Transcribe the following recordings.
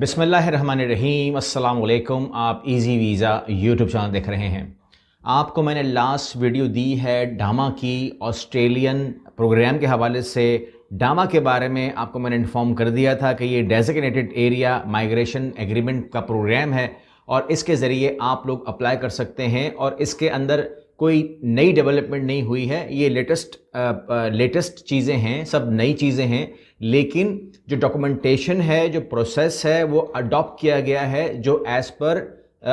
बिसमीम अल्लाम आप इजी वीज़ा यूट्यूब चैनल देख रहे हैं आपको मैंने लास्ट वीडियो दी है डामा की ऑस्ट्रेलियन प्रोग्राम के हवाले से डामा के बारे में आपको मैंने इन्फॉर्म कर दिया था कि ये डेजिग्नेटेड एरिया माइग्रेशन एग्रीमेंट का प्रोग्राम है और इसके ज़रिए आप लोग अप्लाई कर सकते हैं और इसके अंदर कोई नई डेवलपमेंट नहीं हुई है ये लेटेस्ट लेटेस्ट चीज़ें हैं सब नई चीज़ें हैं लेकिन जो डॉक्यूमेंटेशन है जो प्रोसेस है वो अडॉप्ट किया गया है जो एज़ पर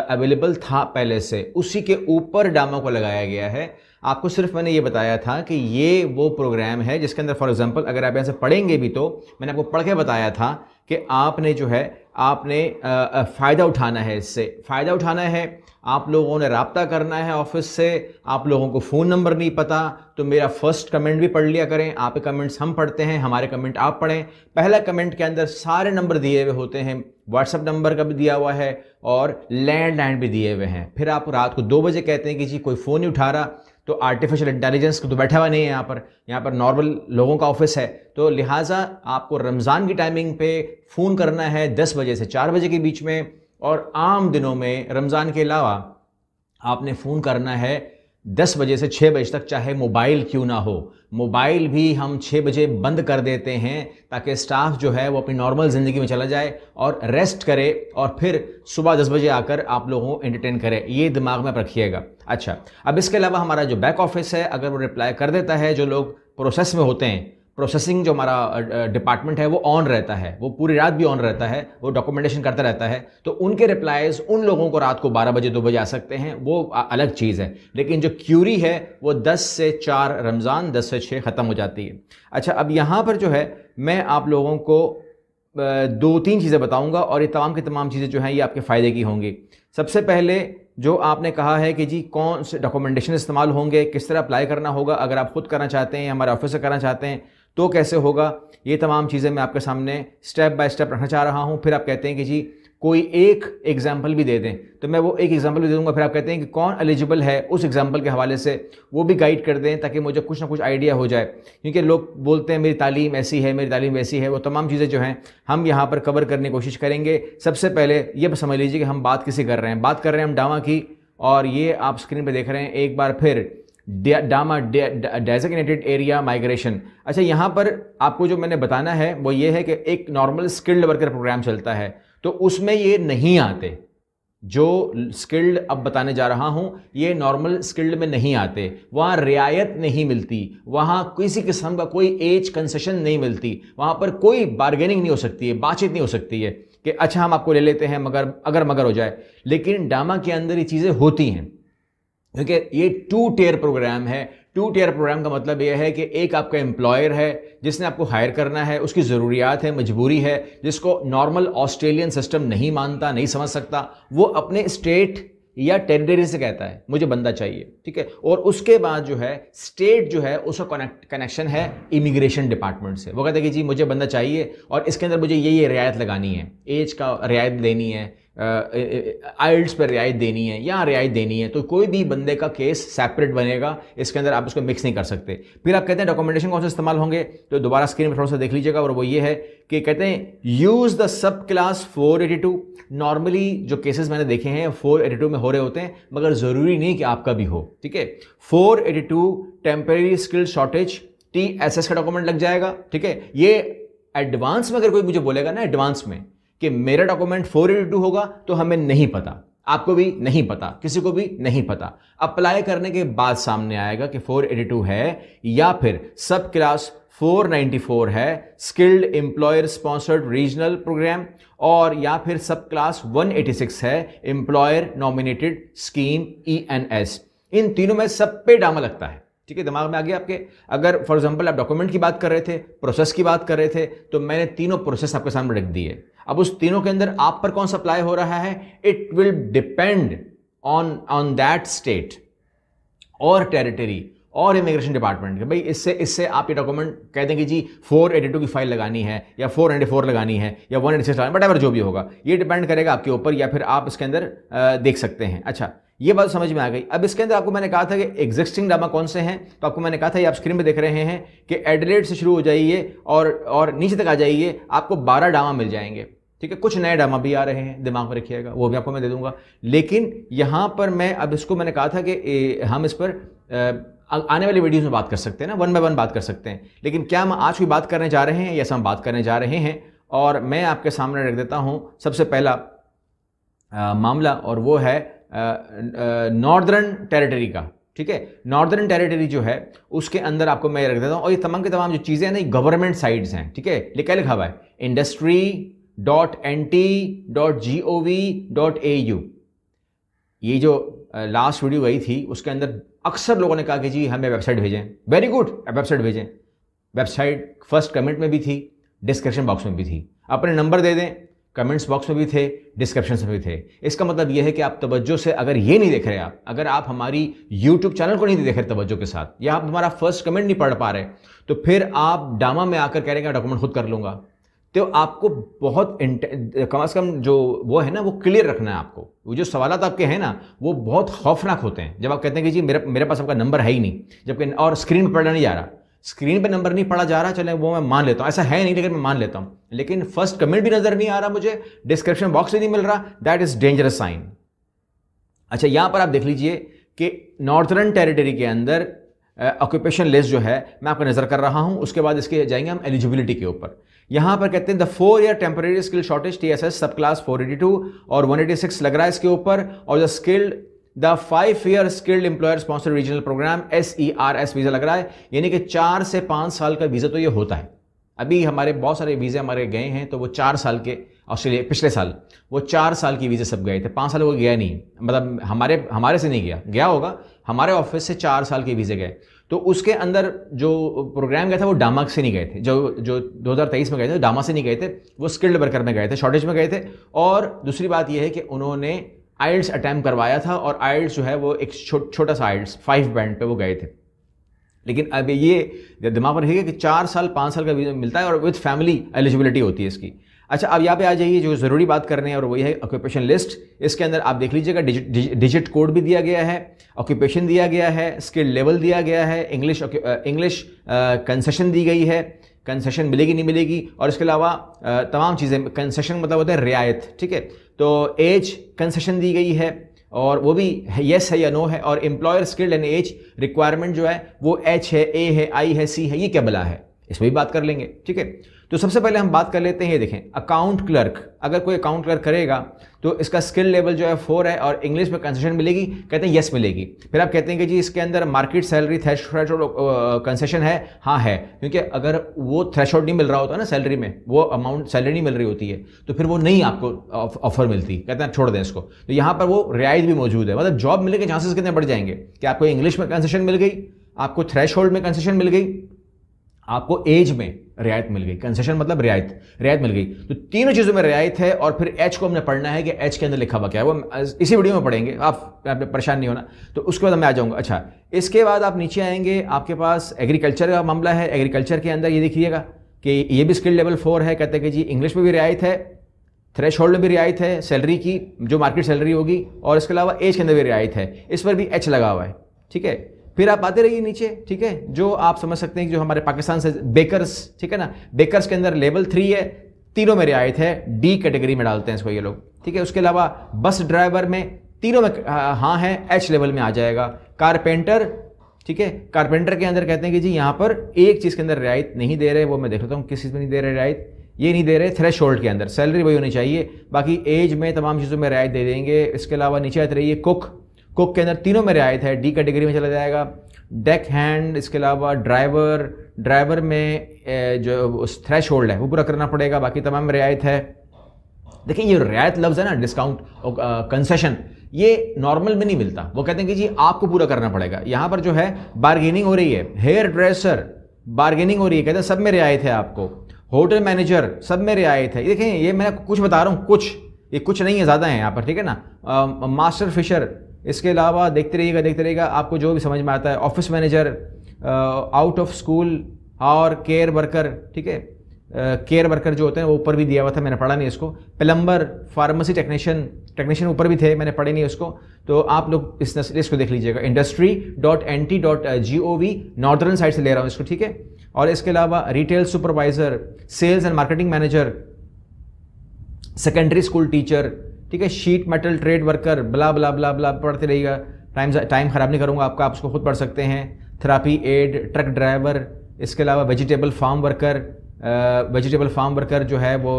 अवेलेबल था पहले से उसी के ऊपर डामा को लगाया गया है आपको सिर्फ मैंने ये बताया था कि ये वो प्रोग्राम है जिसके अंदर फॉर एग्जांपल अगर आप यहाँ से पढ़ेंगे भी तो मैंने आपको पढ़ के बताया था कि आपने जो है आपने फ़ायदा उठाना है इससे फ़ायदा उठाना है आप लोगों ने रबता करना है ऑफिस से आप लोगों को फ़ोन नंबर नहीं पता तो मेरा फर्स्ट कमेंट भी पढ़ लिया करें आपके कमेंट्स हम पढ़ते हैं हमारे कमेंट आप पढ़ें पहला कमेंट के अंदर सारे नंबर दिए हुए होते हैं व्हाट्सअप नंबर का भी दिया हुआ है और लैंडलाइन भी दिए हुए हैं फिर आप रात को दो बजे कहते हैं कि जी कोई फ़ोन नहीं उठा रहा तो आर्टिफिशियल इंटेलिजेंस तो बैठा हुआ नहीं है यहाँ पर यहाँ पर नॉर्मल लोगों का ऑफिस है तो लिहाजा आपको रमज़ान की टाइमिंग पे फ़ोन करना है दस बजे से चार बजे के बीच में और आम दिनों में रमज़ान के अलावा आपने फ़ोन करना है दस बजे से छः बजे तक चाहे मोबाइल क्यों ना हो मोबाइल भी हम छः बजे बंद कर देते हैं ताकि स्टाफ जो है वो अपनी नॉर्मल ज़िंदगी में चला जाए और रेस्ट करे और फिर सुबह दस बजे आकर आप लोगों को एंटरटेन करे ये दिमाग में रखिएगा अच्छा अब इसके अलावा हमारा जो बैक ऑफिस है अगर वो रिप्लाई कर देता है जो लोग प्रोसेस में होते हैं प्रोसेसिंग जो हमारा डिपार्टमेंट है वो ऑन रहता है वो पूरी रात भी ऑन रहता है वो डॉक्यूमेंटेशन करता रहता है तो उनके रिप्लाइज उन लोगों को रात को 12 बजे 2 बजे आ सकते हैं वो अलग चीज़ है लेकिन जो क्यूरी है वो 10 से 4 रमज़ान 10 से 6 ख़त्म हो जाती है अच्छा अब यहाँ पर जो है मैं आप लोगों को दो तीन चीज़ें बताऊँगा और ये तमाम की तमाम चीज़ें जो हैं ये आपके फ़ायदे की होंगी सबसे पहले जो आपने कहा है कि जी कौन से डॉक्यूमेंटेशन इस्तेमाल होंगे किस तरह अप्लाई करना होगा अगर आप खुद करना चाहते हैं हमारे ऑफिस से करना चाहते हैं तो कैसे होगा ये तमाम चीज़ें मैं आपके सामने स्टेप बाय स्टेप रखना चाह रहा हूँ फिर आप कहते हैं कि जी कोई एक एग्जाम्पल भी दे दें तो मैं वो एक एग्जाम्पल भी दे दूँगा फिर आप कहते हैं कि कौन एलिजिबल है उस एग्जाम्पल के हवाले से वो भी गाइड कर दें ताकि मुझे कुछ ना कुछ आइडिया हो जाए क्योंकि लोग बोलते हैं मेरी तालीम ऐसी है मेरी तालीम वैसी है वो तमाम चीज़ें जो हैं हम यहाँ पर कवर करने की कोशिश करेंगे सबसे पहले ये समझ लीजिए कि हम बात किसी कर रहे हैं बात कर रहे हैं हम डावा की और ये आप स्क्रीन पर देख रहे हैं एक बार फिर डामा डेजिग्नेटेड एरिया माइग्रेशन अच्छा यहाँ पर आपको जो मैंने बताना है वो ये है कि एक नॉर्मल स्किल्ड वर्कर प्रोग्राम चलता है तो उसमें ये नहीं आते जो स्किल्ड अब बताने जा रहा हूँ ये नॉर्मल स्किल्ड में नहीं आते वहाँ रियायत नहीं मिलती वहाँ किसी किस्म का कोई एज कंसेशन नहीं मिलती वहाँ पर कोई बार्गेनिंग नहीं हो सकती है बातचीत नहीं हो सकती है कि अच्छा हम आपको ले लेते हैं मगर अगर मगर हो जाए लेकिन डामा के अंदर ये चीज़ें होती हैं क्योंकि ये टू टेयर प्रोग्राम है टू टेयर प्रोग्राम का मतलब यह है कि एक आपका एम्प्लॉयर है जिसने आपको हायर करना है उसकी ज़रूरियात है मजबूरी है जिसको नॉर्मल ऑस्ट्रेलियन सिस्टम नहीं मानता नहीं समझ सकता वो अपने स्टेट या टेरिटरी से कहता है मुझे बंदा चाहिए ठीक है और उसके बाद जो है स्टेट जो है उसका कनेक्ट कनेक्शन है इमिग्रेशन डिपार्टमेंट से वो कहता है कि जी मुझे बंदा चाहिए और इसके अंदर मुझे ये ये रियायत लगानी है एज का रियायत देनी है आइल्स पर रियायत देनी है या रियायत देनी है तो कोई भी बंदे का केस सेपरेट बनेगा इसके अंदर आप उसको मिक्स नहीं कर सकते फिर आप कहते हैं डॉक्यूमेंटेशन कौन से इस्तेमाल होंगे तो दोबारा स्क्रीन पर थोड़ा सा देख लीजिएगा और वो ये है कि कहते हैं use the subclass 482 normally जो केसेस मैंने देखे हैं 482 में हो रहे होते हैं मगर ज़रूरी नहीं कि आपका भी हो ठीक है 482 eighty two temporary skill shortage T S S का डॉक्यूमेंट लग जाएगा ठीक है ये एडवांस में अगर कोई मुझे बोलेगा ना एडवांस में कि मेरा डॉक्यूमेंट फोर एटी टू होगा तो हमें नहीं पता आपको भी नहीं पता किसी को भी नहीं पता अप्लाई करने के बाद सामने आएगा कि 482 है या फिर सब क्लास 494 है skilled employer sponsored regional program और या फिर सब क्लास 186 है employer nominated scheme E N S इन तीनों में सब पे डामा लगता है ठीक है दिमाग में आ गया आपके अगर फॉर एग्जाम्पल आप डॉक्यूमेंट की बात कर रहे थे प्रोसेस की बात कर रहे थे तो मैंने तीनों प्रोसेस आपके सामने रख दिए अब उस तीनों के अंदर आप पर कौन सा अप्लाई हो रहा है it will depend on on that state और टेरिटरी और इमिग्रेशन डिपार्टमेंट के भाई इससे इससे आप ये डॉक्यूमेंट कह देंगे जी फोर एटी टू की फाइल लगानी है या फोर एटी फोर लगानी है या one eighty six but ever जो भी होगा ये डिपेंड करेगा आपके ऊपर या फिर आप इसके अंदर देख सकते हैं अच्छा ये बात समझ में आ गई अब इसके अंदर आपको मैंने कहा था कि एग्जिस्टिंग ड्रामा कौन से हैं तो आपको मैंने कहा था ये आप स्क्रीन पे देख रहे हैं कि एडलेट से शुरू हो जाइए और और नीचे तक आ जाइए आपको बारह ड्रामा मिल जाएंगे ठीक है कुछ नए ड्रामा भी आ रहे हैं दिमाग में रखिएगा वो भी आपको मैं दे दूंगा लेकिन यहाँ पर मैं अब इसको मैंने कहा था कि हम इस पर आने वाली वीडियोज में बात कर सकते हैं ना वन बाय वन बात कर सकते हैं लेकिन क्या हम आज भी बात करने जा रहे हैं या हम बात करने जा रहे हैं और मैं आपके सामने रख देता हूँ सबसे पहला मामला और वो है नॉर्दर्न टेरिटरी का ठीक है नॉर्दर्न टेरिटरी जो है उसके अंदर आपको मैं रख देता हूँ और ये तमाम के तमाम जो चीज़ें हैं ना गवर्नमेंट साइट्स हैं ठीक है ये क्या लिखा हुआ है industry dot N T dot G O V dot A U ये जो लास्ट वीडियो गई थी उसके अंदर अक्सर लोगों ने कहा कि जी हमें वेबसाइट भेजें वेरी गुड वेबसाइट भेजें वेबसाइट फर्स्ट कमेंट में भी थी डिस्क्रिप्शन बॉक्स में भी थी अपने नंबर दे दें कमेंट्स बॉक्स में भी थे डिस्क्रिप्शन में भी थे इसका मतलब यह है कि आप तवज्जो से अगर ये नहीं देख रहे आप अगर आप हमारी यूट्यूब चैनल को नहीं देख रहे तवज्जो के साथ या आप हमारा फर्स्ट कमेंट नहीं पढ़ पा रहे तो फिर आप डामा में आकर कह रहे हैं डॉक्यूमेंट खुद कर लूँगा तो आपको बहुत कम अज़ कम जो वो है ना वो क्लियर रखना है आपको वो जो सवाल आपके हैं ना वो बहुत खौफनाक होते हैं जब आप कहते हैं कि जी मेरे मेरे पास आपका नंबर है ही नहीं जबकि और स्क्रीन पर पढ़ना नहीं जा रहा स्क्रीन पे नंबर नहीं पढ़ा जा रहा चले वो मैं मान लेता हूँ ऐसा है नहीं लेकिन मैं मान लेता हूँ लेकिन फर्स्ट कमेंट भी नज़र नहीं आ रहा मुझे डिस्क्रिप्शन बॉक्स भी नहीं मिल रहा दैट इज़ डेंजरस साइन अच्छा यहाँ पर आप देख लीजिए कि नॉर्थर्न टेरिटरी के अंदर ऑक्यूपेशन लिस्ट जो है मैं आपको नज़र कर रहा हूँ उसके बाद इसके जाएंगे हम एलिजिबिलिटी के ऊपर यहाँ पर कहते हैं the four year temporary skill shortage T S S subclass four eighty two और वन एटी सिक्स लग रहा है इसके ऊपर और the skilled the five year skilled employer sponsor regional program S E e R S visa लग रहा है यानी कि चार से पाँच साल का वीज़ा तो ये होता है अभी हमारे बहुत सारे वीज़े हमारे गए हैं तो वो चार साल के ऑस्ट्रेलिया पिछले साल वो चार साल की वीज़े सब गए थे पाँच साल वो गया नहीं मतलब हमारे हमारे से नहीं गया गया होगा हमारे ऑफिस से चार साल के वीज़े गए तो उसके अंदर जो प्रोग्राम गया था वो डामाक से नहीं गए थे जो जो 2023 में गए थे डामा से नहीं गए थे वो स्किल्ड वर्कर में गए थे शॉर्टेज में गए थे और दूसरी बात यह है कि उन्होंने आइल्स अटैम्प करवाया था और आइल्स जो है वो एक छो, छोटा सा आइल्स फाइव बैंड पे वो गए थे लेकिन अब ये दिमाग पर रहेगा कि चार साल पाँच साल का वीज़ा मिलता है और विथ फैमिली एलिजिबिलिटी होती है इसकी अच्छा अब यहाँ पे आ जाइए जो ज़रूरी बात कर रहे हैं और वही है ऑक्यूपेशन लिस्ट इसके अंदर आप देख लीजिएगा डिजिट कोड भी दिया गया है ऑक्यूपेशन दिया गया है स्किल लेवल दिया गया है इंग्लिश इंग्लिश कंसेशन दी गई है कंसेशन मिलेगी नहीं मिलेगी और इसके अलावा तमाम चीज़ें कंसेशन मतलब होता है रियायत ठीक है तो एज कंसेशन दी गई है और वो भी येस है या नो है और employer skilled and age requirement जो है वो एच है ए है आई है सी है ये क्या बला है इसमें भी बात कर लेंगे ठीक है तो सबसे पहले हम बात कर लेते हैं ये देखें अकाउंट क्लर्क अगर कोई अकाउंट क्लर्क करेगा तो इसका स्किल लेवल जो है फोर है और इंग्लिश में कंसेशन मिलेगी कहते हैं येस मिलेगी फिर आप कहते हैं कि जी इसके अंदर मार्केट सैलरी थ्रेश कंसेशन है हाँ है क्योंकि अगर वो थ्रेश नहीं मिल रहा होता ना सैलरी में वो अमाउंट सैलरी नहीं मिल रही होती है तो फिर वो नहीं आपको ऑफर मिलती कहते हैं छोड़ दें इसको तो यहाँ पर वो रियायत भी मौजूद है मतलब जॉब मिलने के चांसेस कितने बढ़ जाएंगे कि आपको इंग्लिश में कंसेशन मिल गई आपको थ्रेश में कंसेशन मिल गई आपको एज में रियायत मिल गई कंसेशन मतलब रियायत रियायत मिल गई तो तीनों चीज़ों में रियायत है और फिर एच को हमने पढ़ना है कि एच के अंदर लिखा हुआ क्या है वो इसी वीडियो में पढ़ेंगे आप परेशान नहीं होना तो उसके बाद मैं आ जाऊँगा अच्छा इसके बाद आप नीचे आएंगे आपके पास एग्रीकल्चर का मामला है एग्रीकल्चर के अंदर ये देखिएगा कि ये भी स्किल लेवल फोर है कहते हैं कि जी इंग्लिश में भी रियायत है थ्रेश होल्ड में भी रियायत है सैलरी की जो मार्केट सैलरी होगी और इसके अलावा एज के अंदर भी रियायत है इस पर भी एच लगा हुआ है ठीक है फिर आप आते रहिए नीचे ठीक है जो आप समझ सकते हैं कि जो हमारे पाकिस्तान से बेकर्स ठीक है ना बेकर्स के अंदर लेवल थ्री है तीनों में रियायत है डी कैटेगरी में डालते हैं इसको ये लोग ठीक है उसके अलावा बस ड्राइवर में तीनों में हाँ है एच लेवल में आ जाएगा कारपेंटर ठीक है कारपेंटर के अंदर कहते हैं कि जी यहाँ पर एक चीज़ के अंदर रियायत नहीं दे रहे वो मैं देख लेता हूँ किस चीज़ में नहीं दे रहे रियायत ये नहीं दे रहे थ्रेश होल्ड के अंदर सैलरी वही होनी चाहिए बाकी एज में तमाम चीज़ों में रियायत दे देंगे इसके अलावा नीचे आते रहिए कुक कुक के अंदर तीनों में रियायत है डी कैटेगरी में चला जाएगा डेक हैंड इसके अलावा ड्राइवर ड्राइवर में जो थ्रेश होल्ड है वो पूरा करना पड़ेगा बाकी तमाम रियायत है देखिए ये रियायत लफ्ज़ है ना डिस्काउंट कंसेशन ये नॉर्मल में नहीं मिलता वो कहते हैं कि जी आपको पूरा करना पड़ेगा यहाँ पर जो है बार्गेनिंग हो रही है हेयर ड्रेसर बार्गेनिंग हो रही है कहते हैं सब में रियायत है आपको होटल मैनेजर सब में रियायत है देखें ये मैं कुछ बता रहा हूँ कुछ ये कुछ नहीं है ज़्यादा है यहाँ पर ठीक है ना मास्टर फिशर इसके अलावा देखते रहिएगा देखते रहिएगा आपको जो भी समझ में आता है office manager out of school और केयर वर्कर ठीक है केयर uh, वर्कर जो होते हैं वो ऊपर भी दिया हुआ था मैंने पढ़ा नहीं इसको प्लम्बर फार्मेसी टेक्नीशियन टेक्नीशियन ऊपर भी थे मैंने पढ़े नहीं उसको तो आप लोग इस लिस्ट को देख लीजिएगा industry dot N T dot G O V northern side से ले रहा हूँ इसको ठीक है और इसके अलावा retail supervisor sales and marketing manager secondary school teacher ठीक है शीट मेटल ट्रेड वर्कर बला ब्ला बला ब्ला पढ़ते रहिएगा टाइम टाइम ख़राब नहीं करूँगा आपका आप उसको खुद पढ़ सकते हैं थेरापी एड ट्रक ड्राइवर इसके अलावा vegetable farm worker vegetable farm worker जो है वो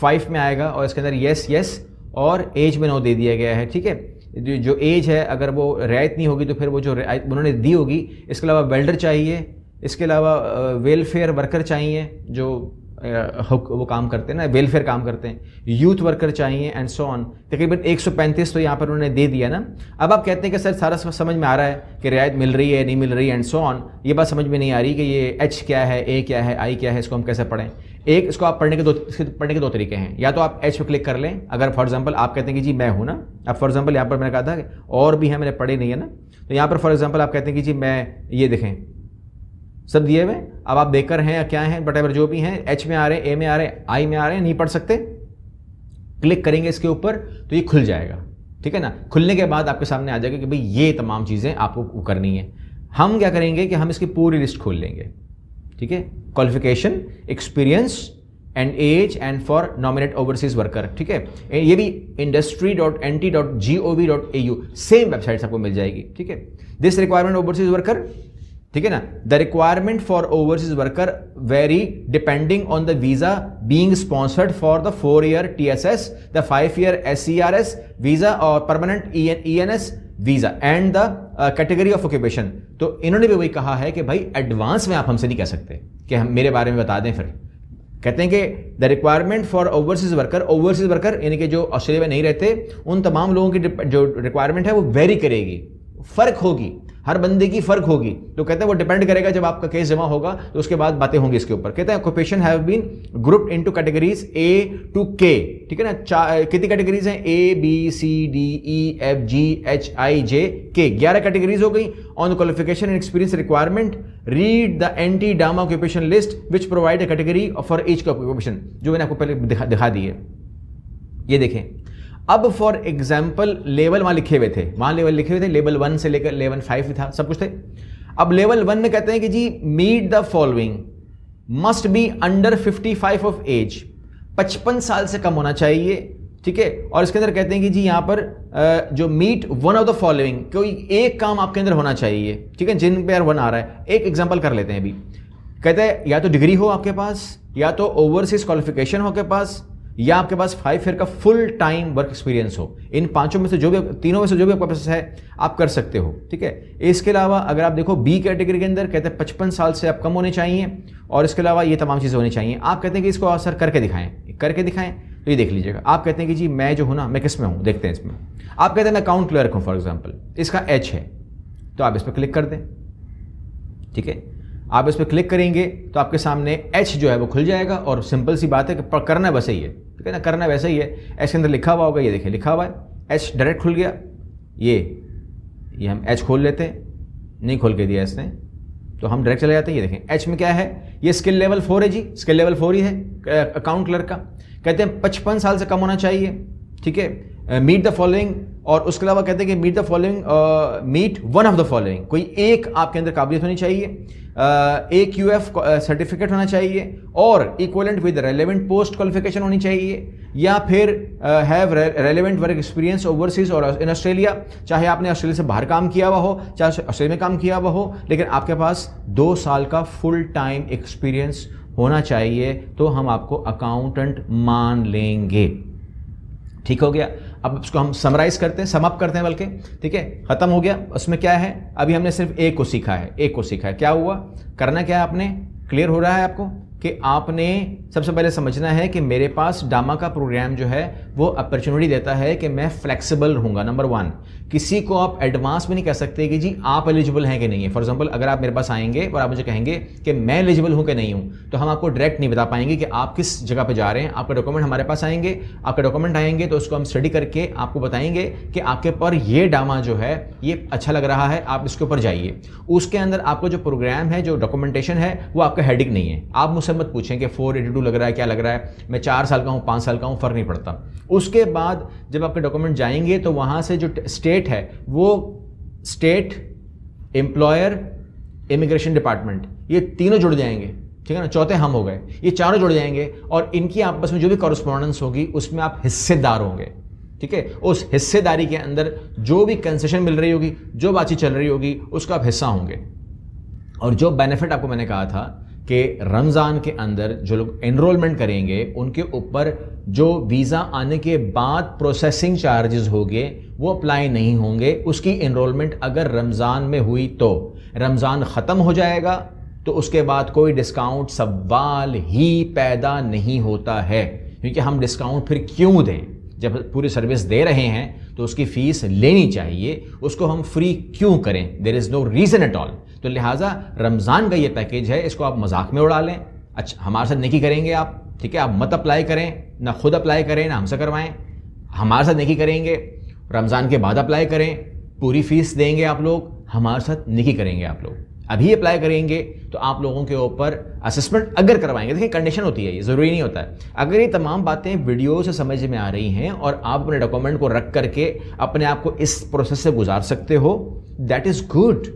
फाइव में आएगा और इसके अंदर येस येस और एज में नौ दे दिया गया है ठीक है जो एज है अगर वो रियायत नहीं होगी तो फिर वो जो रियायत उन्होंने दी होगी इसके अलावा वेल्डर चाहिए इसके अलावा वेलफेयर वर्कर चाहिए जो वो काम करते हैं ना वेलफेयर काम करते हैं यूथ वर्कर चाहिए एंड सो ऑन तकरीबन एक सौ पैंतीस तो यहाँ पर उन्होंने दे दिया ना अब आप कहते हैं कि सर सारा समझ में आ रहा है कि रियायत मिल रही है नहीं मिल रही एंड सो ऑन ये बात समझ में नहीं आ रही कि ये एच क्या है ए क्या है आई क्या है इसको हम कैसे पढ़ें एक इसको आप पढ़ने के दो पढ़ने के दो तरीके हैं या तो आप एच पर क्लिक कर लें अगर फॉर एग्जाम्पल आप कहते हैं कि जी मैं हूँ ना अब फॉर एग्जाम्पल यहाँ पर मैंने कहा था और भी हैं मैंने पढ़े नहीं है ना तो यहाँ पर फॉर एग्जाम्पल आप कहते हैं कि जी मैं ये देखें सब दिए हुए अब आप बेकर हैं या क्या हैं बट एवर जो भी हैं एच में आ रहे हैं ए में आ रहे हैं आई में आ रहे हैं नहीं पढ़ सकते क्लिक करेंगे इसके ऊपर तो ये खुल जाएगा ठीक है ना खुलने के बाद आपके सामने आ जाएगा कि भाई ये तमाम चीज़ें आपको करनी है हम क्या करेंगे कि हम इसकी पूरी लिस्ट खोल लेंगे ठीक है qualification experience and age and for nominate overseas worker ठीक है ये भी industry dot N T dot G O V dot A U same website आपको मिल जाएगी ठीक है दिस रिक्वायरमेंट ओवरसीज वर्कर ठीक है ना the requirement for overseas worker very depending on the visa being sponsored for the four year T S S the five year S C R S visa और permanent E N S visa and the category of occupation तो इन्होंने भी वही कहा है कि भाई advance में आप हमसे नहीं कह सकते कि हम मेरे बारे में बता दें फिर कहते हैं कि the requirement for overseas worker overseas worker यानी कि जो ऑस्ट्रेलिया में नहीं रहते उन तमाम लोगों की जो रिक्वायरमेंट है वो वेरी करेगी फर्क होगी हर बंदे की फ़र्क होगी तो कहते हैं वो डिपेंड करेगा जब आपका केस जमा होगा तो उसके बाद बातें होंगी इसके ऊपर कहते हैं occupation have been group in two categories A to K ठीक है ना कितनी कैटेगरीज हैं A B C D E F G H I J K ग्यारह कैटेगरीज हो गई on qualification and experience requirement read the N T DAMA occupation list which provide a category for age का occupation जो मैंने आपको पहले दिखा दिखा दी है ये देखें अब फॉर एग्जाम्पल लेवल वहां लिखे हुए थे वहां लेवल लिखे हुए थे लेवल वन से लेकर लेवल फाइव था सब कुछ थे अब लेवल वन में कहते हैं कि जी meet the following must be under 55 of age 55 साल से कम होना चाहिए ठीक है और इसके अंदर कहते हैं कि जी यहां पर जो meet one of the following कोई एक काम आपके अंदर होना चाहिए ठीक है जिन पे यार वन आ रहा है एक एग्जाम्पल कर लेते हैं अभी कहते हैं या तो डिग्री हो आपके पास या तो ओवरसीज क्वालिफिकेशन हो आपके पास या आपके पास फाइव ईयर का फुल टाइम वर्क एक्सपीरियंस हो इन पांचों में से जो भी तीनों में से जो भी आपका प्रोसेस है आप कर सकते हो ठीक है इसके अलावा अगर आप देखो बी कैटेगरी के अंदर कहते हैं पचपन साल से आप कम होने चाहिए और इसके अलावा ये तमाम चीज़ें होनी चाहिए आप कहते हैं कि इसको सर करके दिखाएं करके दिखाएं तो ये देख लीजिएगा आप कहते हैं कि जी मैं जो हूँ ना मैं किस में हूँ देखते हैं इसमें आप कहते हैं मैं अकाउंट क्लर्क हूँ फॉर एग्जाम्पल इसका एच है तो आप इस पर क्लिक कर दें ठीक है आप इस पर क्लिक करेंगे तो आपके सामने एच जो है वो खुल जाएगा और सिंपल सी बात है कि करना बस यही है ठीक तो है ना करना वैसा ही है एच के अंदर लिखा हुआ होगा ये देखिए लिखा हुआ है एच डायरेक्ट खुल गया ये ये हम एच खोल लेते हैं नहीं खोल के दिया इसने तो हम डायरेक्ट चले जाते हैं ये देखें एच में क्या है ये स्किल लेवल फोर है जी स्किल लेवल फोर ही है अकाउंट क्लर्क का कहते हैं पचपन साल से कम होना चाहिए ठीक है मीट द फॉलोइंग और उसके अलावा कहते हैं कि meet the following meet one of the following कोई एक आपके अंदर काबिलियत होनी चाहिए ए क्यू एफ सर्टिफिकेट होना चाहिए और equivalent with relevant post qualification होनी चाहिए या फिर have relevant work experience overseas और इन ऑस्ट्रेलिया चाहे आपने ऑस्ट्रेलिया से बाहर काम किया हुआ हो चाहे ऑस्ट्रेलिया में काम किया हुआ हो लेकिन आपके पास दो साल का फुल टाइम एक्सपीरियंस होना चाहिए तो हम आपको अकाउंटेंट मान लेंगे ठीक हो गया अब इसको हम समराइज करते हैं समअप करते हैं बल्कि ठीक है ख़त्म हो गया उसमें क्या है अभी हमने सिर्फ ए को सीखा है ए को सीखा है क्या हुआ करना क्या है आपने क्लियर हो रहा है आपको कि आपने सबसे पहले समझना है कि मेरे पास डामा का प्रोग्राम जो है वो अपॉर्चुनिटी देता है कि मैं फ्लेक्सिबल रहूँगा नंबर वन किसी को आप एडवांस में नहीं कह सकते कि जी आप एलिजिबल हैं कि नहीं है फॉर एग्जांपल अगर आप मेरे पास आएंगे और आप मुझे कहेंगे कि मैं एलिजिबल हूँ कि नहीं हूँ तो हम आपको डायरेक्ट नहीं बता पाएंगे कि आप किस जगह पर जा रहे हैं आपके डॉक्यूमेंट हमारे पास आएंगे आपके डॉक्यूमेंट आएंगे तो उसको हम स्टडी करके आपको बताएंगे कि आपके पर यह डामा जो है ये अच्छा लग रहा है आप इसके ऊपर जाइए उसके अंदर आपका जो प्रोग्राम है जो डॉक्यूमेंटेशन है वो आपका हेडिक नहीं है आप मुझसे मत पूछें कि फोर एटी टू लग रहा है क्या लग रहा है मैं चार साल का हूँ पाँच साल का हूँ फ़र्क नहीं पड़ता उसके बाद जब आपके डॉक्यूमेंट जाएंगे तो वहाँ से जो स्टेट है वो स्टेट एम्प्लॉयर इमिग्रेशन डिपार्टमेंट ये तीनों जुड़ जाएंगे ठीक है ना चौथे हम हो गए ये चारों जुड़ जाएंगे और इनकी आपस में जो भी कॉरस्पॉन्डेंस होगी उसमें आप हिस्सेदार होंगे ठीक है उस हिस्सेदारी के अंदर जो भी कंसेशन मिल रही होगी जो बातचीत चल रही होगी उसका आप हिस्सा होंगे और जो बेनिफिट आपको मैंने कहा था कि रमज़ान के अंदर जो लोग एनरोलमेंट करेंगे उनके ऊपर जो वीज़ा आने के बाद प्रोसेसिंग चार्जेस होंगे वो अप्लाई नहीं होंगे उसकी इनमेंट अगर रमज़ान में हुई तो रमज़ान ख़त्म हो जाएगा तो उसके बाद कोई डिस्काउंट सवाल ही पैदा नहीं होता है क्योंकि हम डिस्काउंट फिर क्यों दें जब पूरी सर्विस दे रहे हैं तो उसकी फ़ीस लेनी चाहिए उसको हम फ्री क्यों करें there is no reason at all तो लिहाजा रमज़ान का ये पैकेज है इसको आप मजाक में उड़ा लें अच्छा हमारे साथ नहीं करेंगे आप ठीक है आप मत अप्लाई करें ना खुद अप्लाई करें ना हमसे करवाएं हमारे साथ नहीं करेंगे रमज़ान के बाद अप्लाई करें पूरी फ़ीस देंगे आप लोग हमारे साथ नहीं करेंगे आप लोग अभी अप्लाई करेंगे तो आप लोगों के ऊपर असेसमेंट अगर करवाएंगे देखिए कंडीशन होती है ये ज़रूरी नहीं होता है अगर ये तमाम बातें वीडियो से समझ में आ रही हैं और आप अपने डॉक्यूमेंट को रख करके अपने आप को इस प्रोसेस से गुजार सकते हो दैट इज़ गुड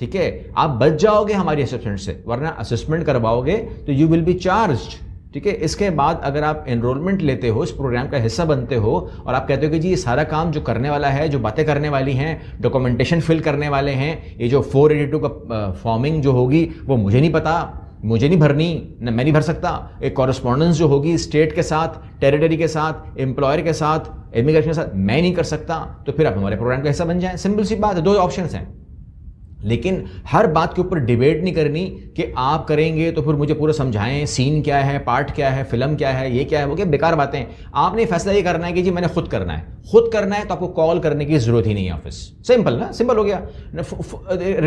ठीक है आप बच जाओगे हमारी असेसमेंट से वरना असेसमेंट करवाओगे तो यू विल बी चार्ज्ड ठीक है इसके बाद अगर आप एनरोलमेंट लेते हो इस प्रोग्राम का हिस्सा बनते हो और आप कहते हो कि जी ये सारा काम जो करने वाला है जो बातें करने वाली हैं डॉक्यूमेंटेशन फिल करने वाले हैं ये जो फोर एटी टू का फॉर्मिंग जो होगी वो मुझे नहीं पता मुझे नहीं भरनी न मैं नहीं भर सकता एक कॉरस्पॉन्डेंस जो होगी स्टेट के साथ टेरिटरी के साथ एम्प्लॉयर के साथ इमिग्रेशन के साथ मैं नहीं कर सकता तो फिर आप हमारे प्रोग्राम का हिस्सा बन जाए सिंपल सी बात है दो ऑप्शन हैं लेकिन हर बात के ऊपर डिबेट नहीं करनी कि आप करेंगे तो फिर मुझे पूरा समझाएं सीन क्या है पार्ट क्या है फिल्म क्या है ये क्या है वो क्या बेकार बातें आपने फैसला ये करना है कि जी मैंने खुद करना है खुद करना है तो आपको कॉल करने की ज़रूरत ही नहीं है ऑफिस सिंपल ना सिंपल हो गया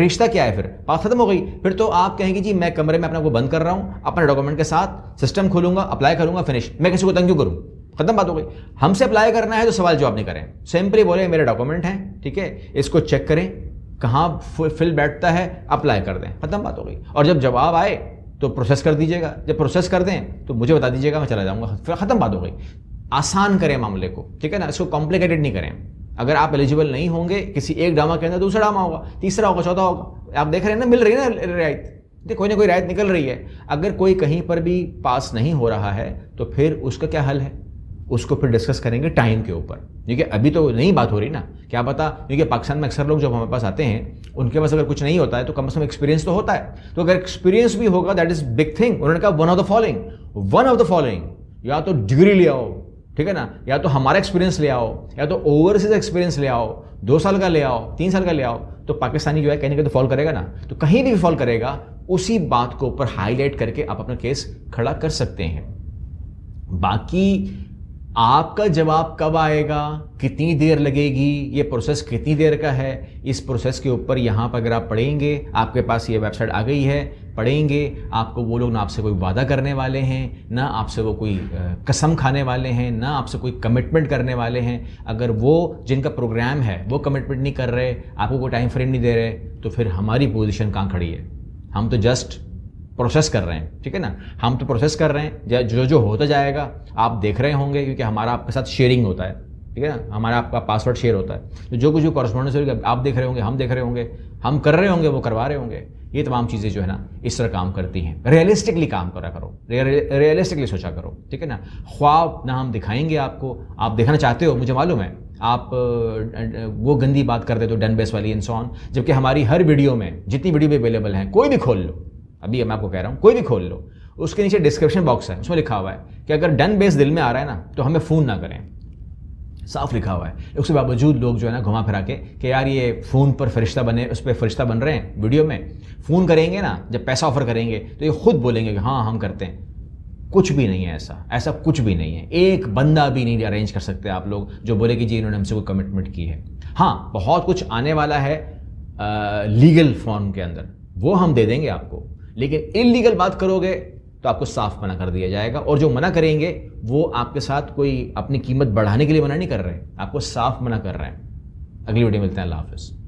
रिश्ता क्या है फिर बात खत्म हो गई फिर तो आप कहेंगे जी मैं कमरे में अपने को बंद कर रहा हूँ अपने डॉक्यूमेंट के साथ सिस्टम खोलूंगा अप्लाई करूंगा फिनिश मैं किसी को तंग क्यों करूँ खत्म बात हो गई हमसे अप्लाई करना है तो सवाल जवाब नहीं करें सिंपली बोले मेरे डॉक्यूमेंट हैं ठीक है इसको चेक करें कहाँ फिल बैठता है अप्लाई कर दें ख़त्म बात हो गई और जब जवाब आए तो प्रोसेस कर दीजिएगा जब प्रोसेस कर दें तो मुझे बता दीजिएगा मैं चला जाऊँगा फिर ख़त्म बात हो गई आसान करें मामले को ठीक है ना इसको कॉम्प्लिकेटेड नहीं करें अगर आप एलिजिबल नहीं होंगे किसी एक ड्रामा के अंदर तो दूसरा ड्रामा होगा तीसरा होगा चौथा होगा आप देख रहे हैं ना मिल रही है ना रियायत देखिए कोई ना कोई रायत निकल रही है अगर कोई कहीं पर भी पास नहीं हो रहा है तो फिर उसका क्या हल है उसको फिर डिस्कस करेंगे टाइम के ऊपर क्योंकि अभी तो नहीं बात हो रही ना क्या पता क्योंकि पाकिस्तान में अक्सर लोग जब हमारे पास आते हैं उनके पास अगर कुछ नहीं होता है तो कम से कम एक्सपीरियंस तो होता है तो अगर एक्सपीरियंस भी होगा दैट इज बिग थिंग उन्होंने कहा one of the following one of the following या तो डिग्री ले आओ ठीक है ना या तो हमारा एक्सपीरियंस ले आओ या तो ओवरसीज एक्सपीरियंस ले आओ दो साल का ले आओ तीन साल का ले आओ तो पाकिस्तानी जो है कहने के तो फॉल करेगा ना तो कहीं भी फॉल करेगा उसी बात को ऊपर हाईलाइट करके आप अपना केस खड़ा कर सकते हैं बाकी आपका जवाब कब आएगा कितनी देर लगेगी ये प्रोसेस कितनी देर का है इस प्रोसेस के ऊपर यहाँ पर अगर आप पढ़ेंगे आपके पास ये वेबसाइट आ गई है पढ़ेंगे आपको वो लोग ना आपसे कोई वादा करने वाले हैं ना आपसे वो कोई कसम खाने वाले हैं ना आपसे कोई कमिटमेंट करने वाले हैं अगर वो जिनका प्रोग्राम है वो कमिटमेंट नहीं कर रहे आपको कोई टाइम फ्रेम नहीं दे रहे तो फिर हमारी पोजिशन कहाँ खड़ी है हम तो जस्ट प्रोसेस कर रहे हैं ठीक है ना हम तो प्रोसेस कर रहे हैं जो जो होता जाएगा आप देख रहे होंगे क्योंकि हमारा आपके साथ शेयरिंग होता है ठीक है ना हमारा आपका पासवर्ड शेयर होता है तो जो कुछ जो कॉरस्पॉन्डेंस होगी आप देख रहे होंगे हम देख रहे होंगे हम कर रहे होंगे वो करवा रहे होंगे ये तमाम चीज़ें जो है ना इस तरह काम करती हैं रियलिस्टिकली काम करा करो रियलिस्टिकली सोचा करो ठीक है ना ख्वाब ना हम दिखाएंगे आपको आप देखना चाहते हो मुझे मालूम है आप वो गंदी बात कर दे हो डन बेस वाली इंसान जबकि हमारी हर वीडियो में जितनी वीडियो भी अवेलेबल हैं कोई भी खोल लो अभी मैं आपको कह रहा हूँ कोई भी खोल लो उसके नीचे डिस्क्रिप्शन बॉक्स है उसमें लिखा हुआ है कि अगर डन बेस दिल में आ रहा है ना तो हमें फ़ोन ना करें साफ लिखा हुआ है उसके बावजूद लोग जो है ना घुमा फिरा के कि यार ये फ़ोन पर फरिश्ता बने उस पर फरिश्ता बन रहे हैं वीडियो में फ़ोन करेंगे ना जब पैसा ऑफर करेंगे तो ये खुद बोलेंगे कि हाँ हम करते हैं कुछ भी नहीं है ऐसा ऐसा कुछ भी नहीं है एक बंदा भी नहीं अरेंज कर सकते आप लोग जो बोले कि जी इन्होंने हमसे कोई कमिटमेंट की है हाँ बहुत कुछ आने वाला है आ, लीगल फॉर्म के अंदर वो हम दे देंगे आपको लेकिन इलीगल बात करोगे तो आपको साफ मना कर दिया जाएगा और जो मना करेंगे वो आपके साथ कोई अपनी कीमत बढ़ाने के लिए मना नहीं कर रहे हैं आपको साफ मना कर रहे हैं अगली वीडियो मिलते हैं अल्लाह हाफिज़